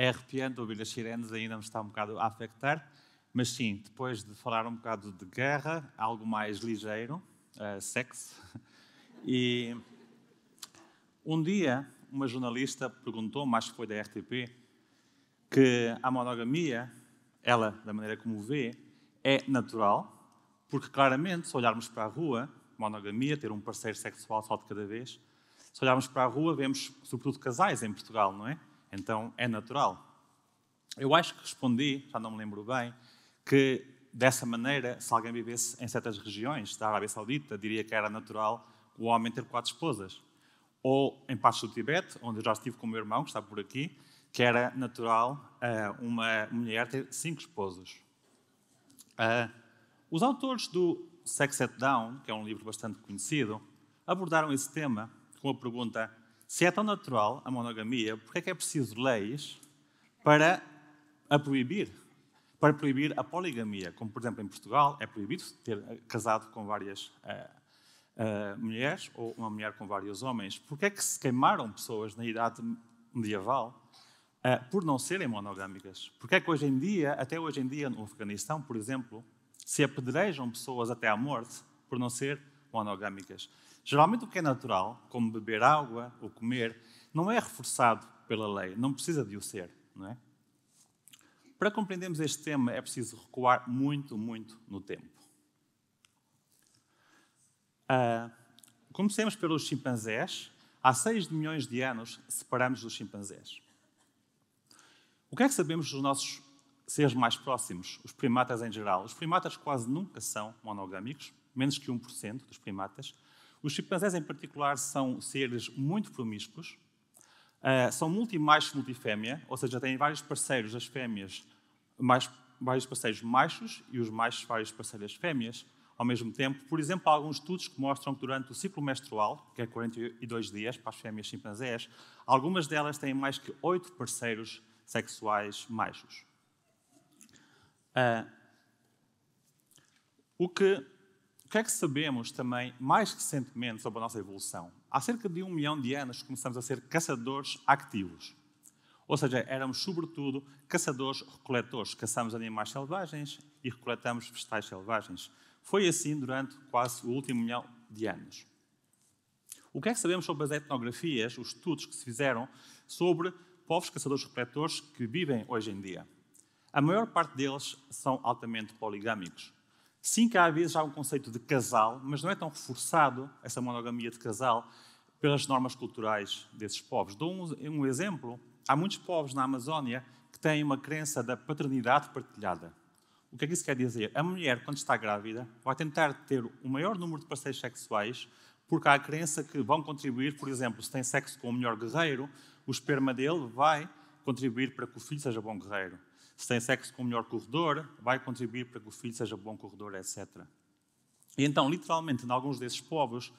É arrepiante ouvir as sirenes, ainda me está um bocado a afectar, mas sim, depois de falar um bocado de guerra, algo mais ligeiro, uh, eh, sexo. E um dia, uma jornalista perguntou-me, acho que foi da RTP, que a monogamia, ela, da maneira como vê, é natural, porque claramente, se olharmos para a rua, monogamia, ter um parceiro sexual só de cada vez, se olharmos para a rua, vemos sobretudo casais em Portugal, não é? Então é natural. Eu acho que respondi, já não me lembro bem, que dessa maneira, se alguém vivesse em certas regiões da Arábia Saudita, diria que era natural o homem ter quatro esposas. Ou em partes do Tibete, onde eu já estive com o meu irmão, que está por aqui, que era natural eh, uma mulher ter cinco esposos. Eh, os autores do Sex Set Down, que é um livro bastante conhecido, abordaram esse tema com a pergunta: se é tão natural a monogamia, por é que é preciso leis para a proibir? Para proibir a poligamia, como por exemplo em Portugal é proibido ter eh, casado com várias uh, uh, mulheres ou uma mulher com vários homens. Por é que se queimaram pessoas na idade medieval ah, por não serem monogâmicas. Porque é que hoje em dia, até hoje em dia no Afeganistão, por exemplo, se apedrejam pessoas até à morte por não ser monogâmicas. Geralmente o que é natural, como beber água ou comer, não é reforçado pela lei, não precisa de o ser, não é? Para compreendermos este tema é preciso recuar muito, muito no tempo. Uh, comecemos pelos chimpanzés. Há 6 milhões de anos separamos dos chimpanzés. O que é que sabemos dos nossos seres mais próximos, os primatas em geral? Os primatas quase nunca são monogâmicos, menos que 1% dos primatas. Os chimpanzés, em particular, são seres muito promíscuos, uh, são multimachos multifêmea, ou seja, têm vários parceiros, as fêmeas, mais, vários parceiros machos e os machos, vários parceiros fêmeas ao mesmo tempo. Por exemplo, há alguns estudos que mostram que durante o ciclo menstrual, que é 42 dias para as fêmeas chimpanzés, algumas delas têm mais que oito parceiros sexuais machos. Uh, ah, o, que, o que é que sabemos também mais recentemente sobre a nossa evolução? Há cerca de um milhão de anos começamos a ser caçadores activos. Ou seja, éramos sobretudo caçadores-recoletores. Caçamos animais selvagens e recoletamos vegetais selvagens. Foi assim durante quase o último milhão de anos. O que é que sabemos sobre as etnografias, os estudos que se fizeram sobre povos caçadores-coletores que vivem hoje em dia. A maior parte deles são altamente poligâmicos. Sim, que há vezes há um conceito de casal, mas não é tão reforçado essa monogamia de casal pelas normas culturais desses povos. Dou um, um exemplo. Há muitos povos na Amazónia que têm uma crença da paternidade partilhada. O que é que isso quer dizer? A mulher, quando está grávida, vai tentar ter o maior número de parceiros sexuais, porque há a crença que vão contribuir, por exemplo, se tem sexo com o melhor guerreiro, o esperma dele vai contribuir para que o filho seja bom guerreiro. Se tem sexo com o melhor corredor, vai contribuir para que o filho seja bom corredor, etc. E então, literalmente, em alguns desses povos,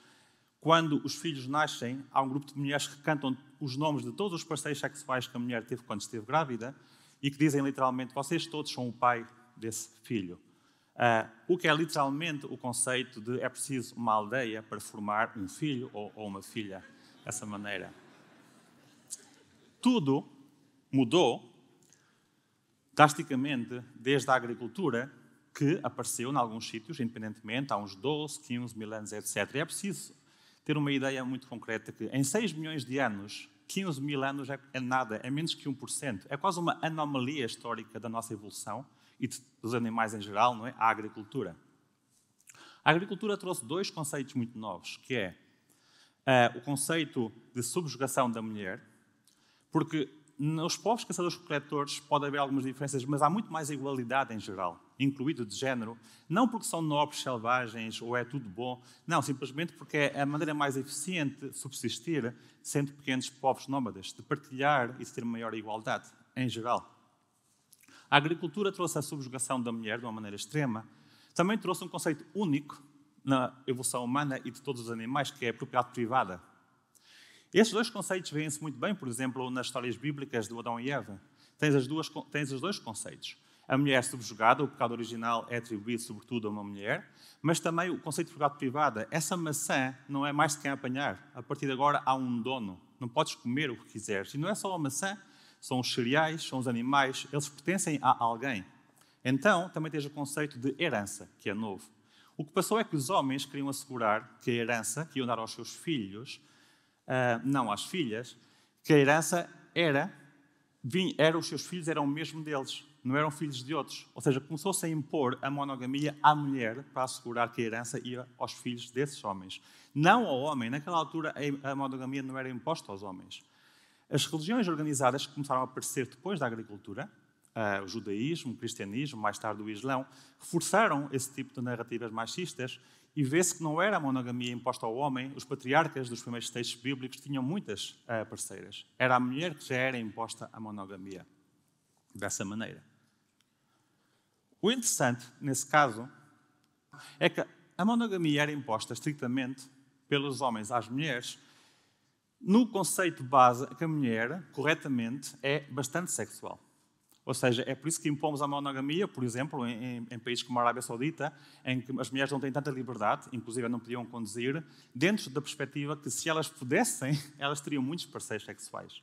quando os filhos nascem, há um grupo de mulheres que cantam os nomes de todos os parceiros sexuais que a mulher teve quando esteve grávida e que dizem literalmente: Vocês todos são o pai desse filho. Uh, o que é literalmente o conceito de é preciso uma aldeia para formar um filho ou, ou uma filha, dessa maneira tudo mudou drasticamente desde a agricultura, que apareceu em alguns sítios, independentemente, há uns 12, 15 mil anos, etc. E é preciso ter uma ideia muito concreta que em 6 milhões de anos, 15 mil anos é, é nada, é menos que 1%. É quase uma anomalia histórica da nossa evolução e dos animais em geral, não é? A agricultura. A agricultura trouxe dois conceitos muito novos, que é uh, o conceito de subjugação da mulher, porque nos povos caçadores-coletores pode haver algumas diferenças, mas há muito mais igualdade em geral, incluído de género, não porque são nobres, selvagens ou é tudo bom, não, simplesmente porque é a maneira mais eficiente de subsistir sendo pequenos povos nómadas, de partilhar e de ter maior igualdade em geral. A agricultura trouxe a subjugação da mulher de uma maneira extrema, também trouxe um conceito único na evolução humana e de todos os animais, que é a propriedade privada. Estes dois conceitos vêem-se muito bem, por exemplo, nas histórias bíblicas do Adão e Eva. Tens, as duas, tens os dois conceitos. A mulher é subjugada, o pecado original é atribuído sobretudo a uma mulher, mas também o conceito de pecado privada. Essa maçã não é mais de quem apanhar. A partir de agora há um dono. Não podes comer o que quiseres. E não é só a maçã, são os cereais, são os animais, eles pertencem a alguém. Então, também tens o conceito de herança, que é novo. O que passou é que os homens queriam assegurar que a herança que iam dar aos seus filhos ah, não às filhas, que a herança era, era os seus filhos eram o mesmo deles, não eram filhos de outros. Ou seja, começou-se a impor a monogamia à mulher para assegurar que a herança ia aos filhos desses homens. Não ao homem. Naquela altura, a monogamia não era imposta aos homens. As religiões organizadas que começaram a aparecer depois da agricultura, ah, o judaísmo, o cristianismo, mais tarde o islão, reforçaram esse tipo de narrativas machistas e vê-se que não era a monogamia imposta ao homem, os patriarcas dos primeiros textos bíblicos tinham muitas eh, parceiras. Era a mulher que já era imposta a monogamia, dessa maneira. O interessante, nesse caso, é que a monogamia era imposta estritamente pelos homens às mulheres, no conceito base que a mulher, corretamente, é bastante sexual. Ou seja, é por isso que impomos a monogamia, por exemplo, em, em, países como a Arábia Saudita, em que as mulheres não têm tanta liberdade, inclusive não podiam conduzir, dentro da perspectiva que se elas pudessem, elas teriam muitos parceiros sexuais. De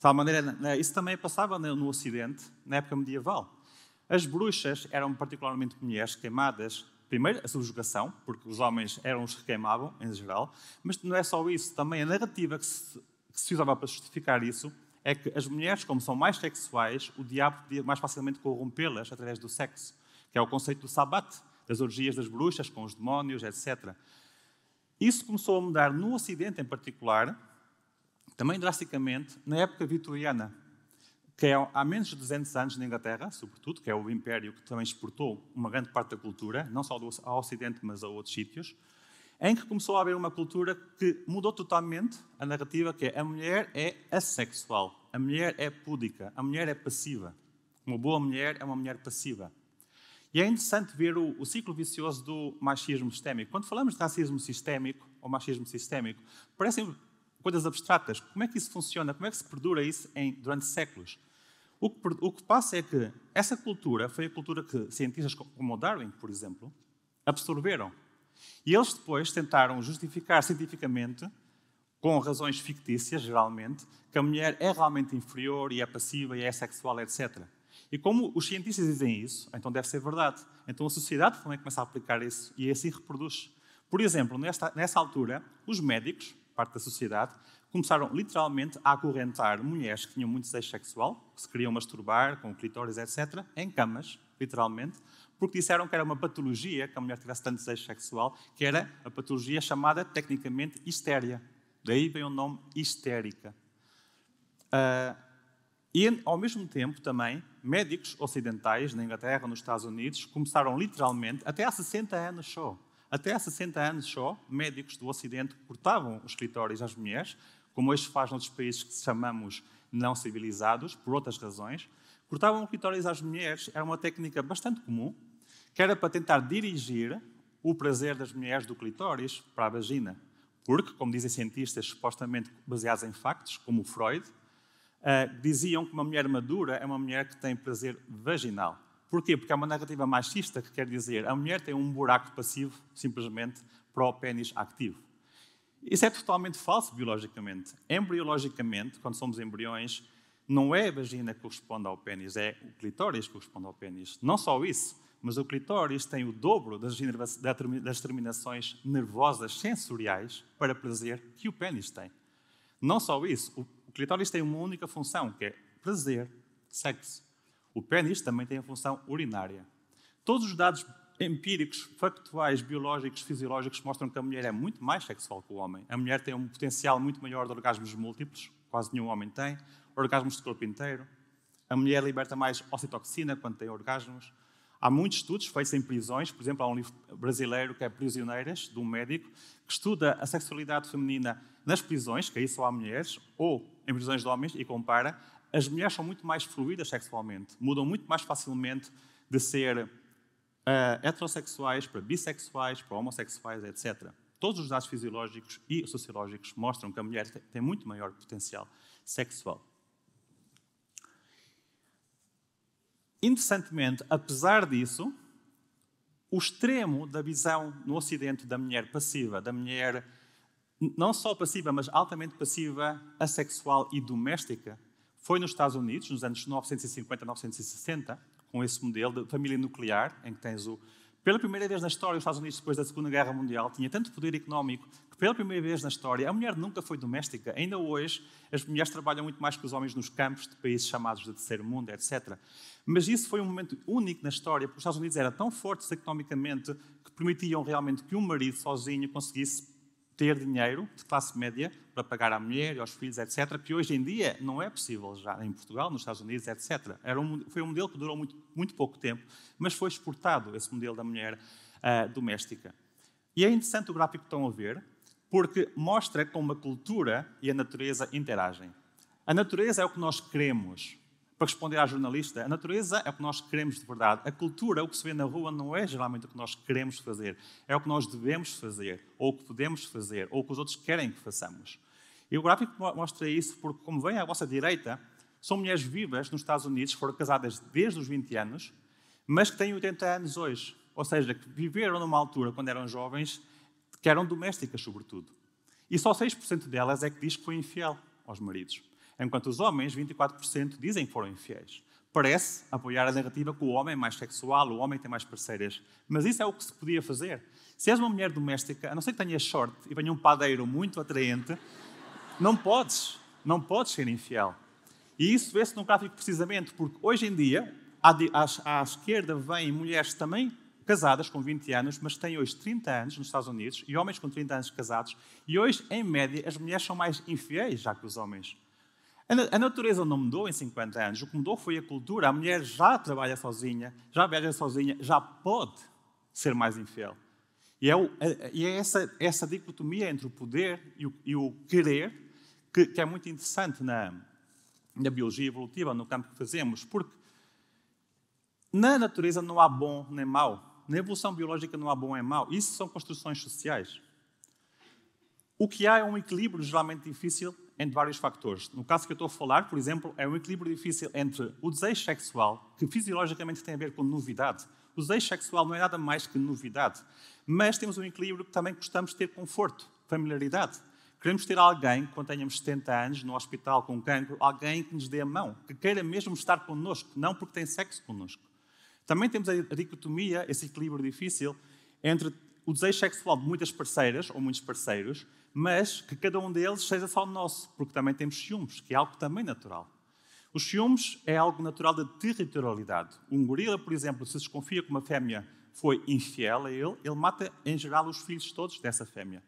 tal maneira, né, né, isso também passava no Ocidente, na época medieval. As bruxas eram particularmente mulheres queimadas primeiro a subjugação, porque os homens eram os que queimavam, em geral, mas não é só isso, também a narrativa que se, que se usava para justificar isso é que as mulheres, como são mais sexuais, o diabo podia mais facilmente corrompê-las através do sexo, que é o conceito do sabbat, das orgias das bruxas com os demónios, etc. Isso começou a mudar no Ocidente em particular, também drasticamente, na época vitoriana, que é há menos de 200 anos na Inglaterra, sobretudo, que é o império que também exportou uma grande parte da cultura, não só ao Ocidente, mas a outros sítios em que começou a haver uma cultura que mudou totalmente a narrativa que é a mulher é assexual, a mulher é púdica, a mulher é passiva. Uma boa mulher é uma mulher passiva. E é interessante ver o, o ciclo vicioso do machismo sistémico. Quando falamos de racismo sistémico ou machismo sistémico, parecem coisas abstratas. Como é que isso funciona? Como é que se perdura isso em, durante séculos? O que, o que, passa é que essa cultura foi a cultura que cientistas como Darwin, por exemplo, absorveram. E eles depois tentaram justificar cientificamente, com razões fictícias, geralmente, que a mulher é realmente inferior e é passiva e é sexual, etc. E como os cientistas dizem isso, então deve ser verdade. Então a sociedade também começa a aplicar isso e assim reproduz. Por exemplo, nesta, nessa altura, os médicos, parte da sociedade, começaram literalmente a acorrentar mulheres que tinham muito desejo sexual, que se queriam masturbar com clitóris, etc., em camas, literalmente, porque disseram que era uma patologia, que a mulher tivesse tanto desejo sexual, que era a patologia chamada tecnicamente histéria. Daí vem o nome histérica. Uh, e, ao mesmo tempo, também, médicos ocidentais, na Inglaterra, nos Estados Unidos, começaram literalmente, até há 60 anos só, até há 60 anos só, médicos do Ocidente cortavam os escritórios às mulheres, como hoje se faz noutros países que chamamos não civilizados, por outras razões. Cortavam os escritórios às mulheres, era uma técnica bastante comum, que era para tentar dirigir o prazer das mulheres do clitóris para a vagina. Porque, como dizem cientistas supostamente baseados em factos, como Freud, uh, diziam que uma mulher madura é uma mulher que tem prazer vaginal. Porquê? Porque é uma narrativa machista que quer dizer a mulher tem um buraco passivo simplesmente para o pênis ativo. Isso é totalmente falso biologicamente. Embriologicamente, quando somos embriões, não é a vagina que corresponde ao pênis, é o clitóris que corresponde ao pênis. Não só isso, mas o clitóris tem o dobro das, das terminações nervosas sensoriais para prazer que o pênis tem. Não só isso, o clitóris tem uma única função, que é prazer, sexo. O pênis também tem a função urinária. Todos os dados empíricos, factuais, biológicos, fisiológicos mostram que a mulher é muito mais sexual que o homem. A mulher tem um potencial muito maior de orgasmos múltiplos, quase nenhum homem tem, orgasmos de corpo inteiro. A mulher liberta mais ocitoxina quando tem orgasmos. Há muitos estudos feitos em prisões, por exemplo, há um livro brasileiro que é Prisioneiras, de um médico, que estuda a sexualidade feminina nas prisões, que aí só há mulheres, ou em prisões de homens, e compara. As mulheres são muito mais fluídas sexualmente, mudam muito mais facilmente de ser uh, heterossexuais para bissexuais, para homossexuais, etc. Todos os dados fisiológicos e sociológicos mostram que a mulher tem muito maior potencial sexual. Interessantemente, apesar disso, o extremo da visão no Ocidente da mulher passiva, da mulher não só passiva, mas altamente passiva, assexual e doméstica, foi nos Estados Unidos, nos anos 1950 e 1960, com esse modelo de família nuclear, em que tens o, pela primeira vez na história, os Estados Unidos, depois da Segunda Guerra Mundial, tinha tanto poder económico que, pela primeira vez na história, a mulher nunca foi doméstica. Ainda hoje, as mulheres trabalham muito mais que os homens nos campos de países chamados de terceiro mundo, etc. Mas isso foi um momento único na história, porque os Estados Unidos eram tão fortes economicamente que permitiam realmente que um marido sozinho conseguisse ter dinheiro de classe média para pagar à mulher aos filhos, etc., que hoje em dia não é possível já em Portugal, nos Estados Unidos, etc. Era um, foi um modelo que durou muito, muito pouco tempo, mas foi exportado esse modelo da mulher uh, doméstica. E é interessante o gráfico que estão a ver, porque mostra como a cultura e a natureza interagem. A natureza é o que nós queremos, para responder à jornalista. A natureza é o que nós queremos de verdade. A cultura, o que se vê na rua, não é geralmente o que nós queremos fazer. É o que nós devemos fazer, ou o que podemos fazer, ou o que os outros querem que façamos. E o gráfico mostra isso porque, como vem à vossa direita, são mulheres vivas nos Estados Unidos, foram casadas desde os 20 anos, mas que têm 80 anos hoje. Ou seja, que viveram numa altura, quando eram jovens, que eram domésticas, sobretudo. E só 6% delas é que diz que foi infiel aos maridos enquanto os homens, 24%, dizem que foram infiéis. Parece apoiar a narrativa que o homem é mais sexual, o homem tem mais parceiras. Mas isso é o que se podia fazer. Se és uma mulher doméstica, a não ser que tenhas short e venha um padeiro muito atraente, não podes, não podes ser infiel. E isso vê-se no gráfico precisamente, porque hoje em dia, à, esquerda, vêm mulheres também casadas com 20 anos, mas têm hoje 30 anos nos Estados Unidos, e homens com 30 anos casados, e hoje, em média, as mulheres são mais infiéis já que os homens. A natureza não mudou em 50 anos, o que mudou foi a cultura. A mulher já trabalha sozinha, já viaja sozinha, já pode ser mais infiel. E é, o, é, e é essa, essa, dicotomia entre o poder e o, e o querer que, que, é muito interessante na, na biologia evolutiva, no campo que fazemos, porque na natureza não há bom nem mau, na evolução biológica não há bom nem mau, isso são construções sociais. O que há é um equilíbrio geralmente difícil entre vários factores. No caso que eu estou a falar, por exemplo, é um equilíbrio difícil entre o desejo sexual, que fisiologicamente tem a ver com novidade. O desejo sexual não é nada mais que novidade, mas temos um equilíbrio que também gostamos de ter conforto, familiaridade. Queremos ter alguém, quando tenhamos 70 anos, no hospital com cancro, alguém que nos dê a mão, que queira mesmo estar connosco, não porque tem sexo connosco. Também temos a dicotomia, esse equilíbrio difícil, entre o desejo é sexual de muitas parceiras ou muitos parceiros, mas que cada um deles seja só nosso, porque também temos ciúmes, que é algo também natural. Os ciúmes é algo natural da territorialidade. Um gorila, por exemplo, se desconfia que uma fêmea foi infiel a ele, ele mata, em geral, os filhos todos dessa fêmea.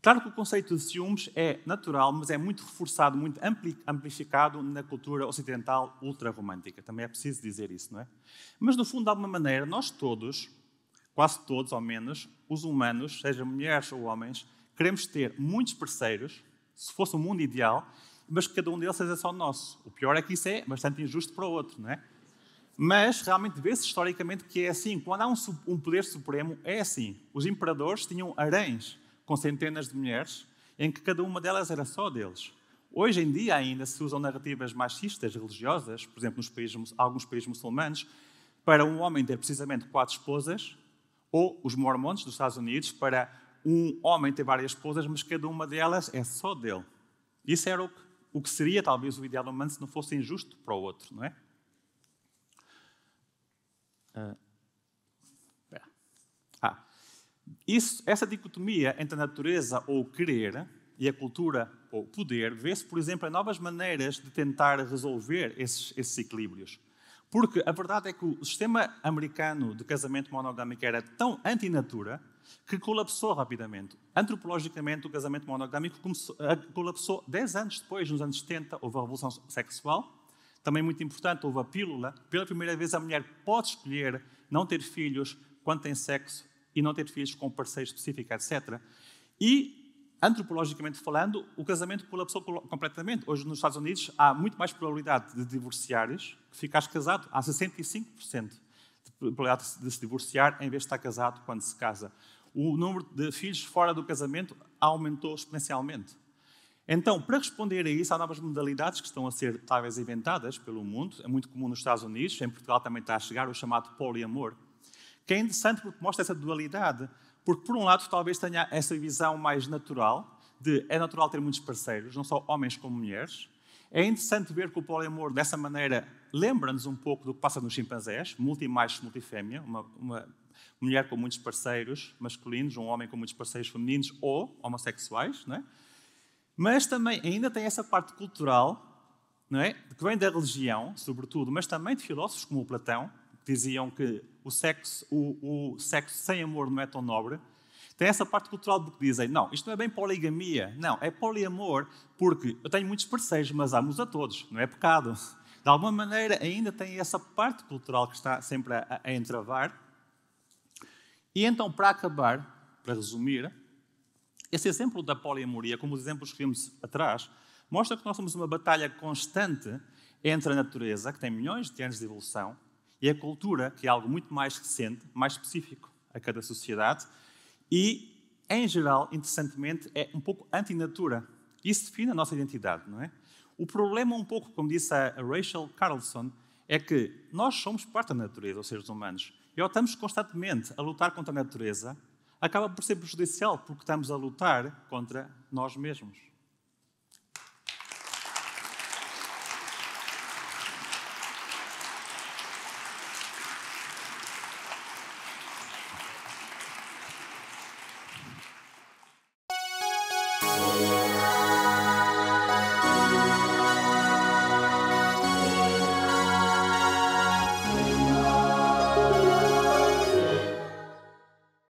Claro que o conceito de ciúmes é natural, mas é muito reforçado, muito amplificado na cultura ocidental ultrarromântica. Também é preciso dizer isso, não é? Mas, no fundo, de alguma maneira, nós todos, quase todos ao menos, os humanos, seja mulheres ou homens, queremos ter muitos parceiros, se fosse o um mundo ideal, mas que cada um deles seja só nosso. O pior é que isso é bastante injusto para o outro, não é? Mas realmente vê-se historicamente que é assim. Quando há um, um, poder supremo, é assim. Os imperadores tinham haréns com centenas de mulheres, em que cada uma delas era só deles. Hoje em dia ainda se usam narrativas machistas religiosas, por exemplo, nos países, alguns países muçulmanos, para um homem ter precisamente quatro esposas ou os mormons dos Estados Unidos, para um homem ter várias esposas, mas cada uma delas é só dele. Isso era o que, seria talvez o ideal humano se não fosse injusto para o outro, não é? Ah, ah, isso, essa dicotomia entre a natureza ou o querer e a cultura ou o poder vê-se, por exemplo, em novas maneiras de tentar resolver esses, esses equilíbrios. Porque a verdade é que o sistema americano de casamento monogâmico era tão antinatura que colapsou rapidamente. Antropologicamente, o casamento monogâmico começou, eh, colapsou 10 anos depois, nos anos 70, houve a Revolução Sexual. Também muito importante, houve a pílula. Pela primeira vez, a mulher pode escolher não ter filhos quando tem sexo e não ter filhos com um parceiro específico, etc. E antropologicamente falando, o casamento colapsou completamente. Hoje, nos Estados Unidos, há muito mais probabilidade de divorciares que ficares casado. Há 65% de probabilidade de se divorciar em vez de estar casado quando se casa. O número de filhos fora do casamento aumentou exponencialmente. Então, para responder a isso, há novas modalidades que estão a ser talvez inventadas pelo mundo. É muito comum nos Estados Unidos, em Portugal também está a chegar, o chamado poliamor, que é interessante porque mostra essa dualidade porque, por um lado, talvez tenha essa visão mais natural de é natural ter muitos parceiros, não só homens como mulheres. É interessante ver que o poliamor, dessa maneira, lembra-nos um pouco do que passa nos chimpanzés, multimacho, multifêmea, uma, uma mulher com muitos parceiros masculinos, um homem com muitos parceiros femininos ou homossexuais, não é? Mas também ainda tem essa parte cultural, não é? Que vem da religião, sobretudo, mas também de filósofos como o Platão, diziam que o sexo, o, o sexo sem amor não é tão nobre, tem essa parte cultural do que dizem, não, isto não é bem poligamia, não, é poliamor, porque eu tenho muitos parceiros, mas amo-os a todos, não é pecado. De alguma maneira, ainda tem essa parte cultural que está sempre a, a entravar. E então, para acabar, para resumir, esse exemplo da poliamoria, como os exemplos que vimos atrás, mostra que nós somos uma batalha constante entre a natureza, que tem milhões de anos de evolução, e a cultura, que é algo muito mais recente, mais específico a cada sociedade, e, em geral, interessantemente, é um pouco antinatura. Isso define a nossa identidade, não é? O problema, um pouco, como disse a Rachel Carlson, é que nós somos parte da natureza, os seres humanos. E ao estamos constantemente a lutar contra a natureza, acaba por ser prejudicial, porque estamos a lutar contra nós mesmos.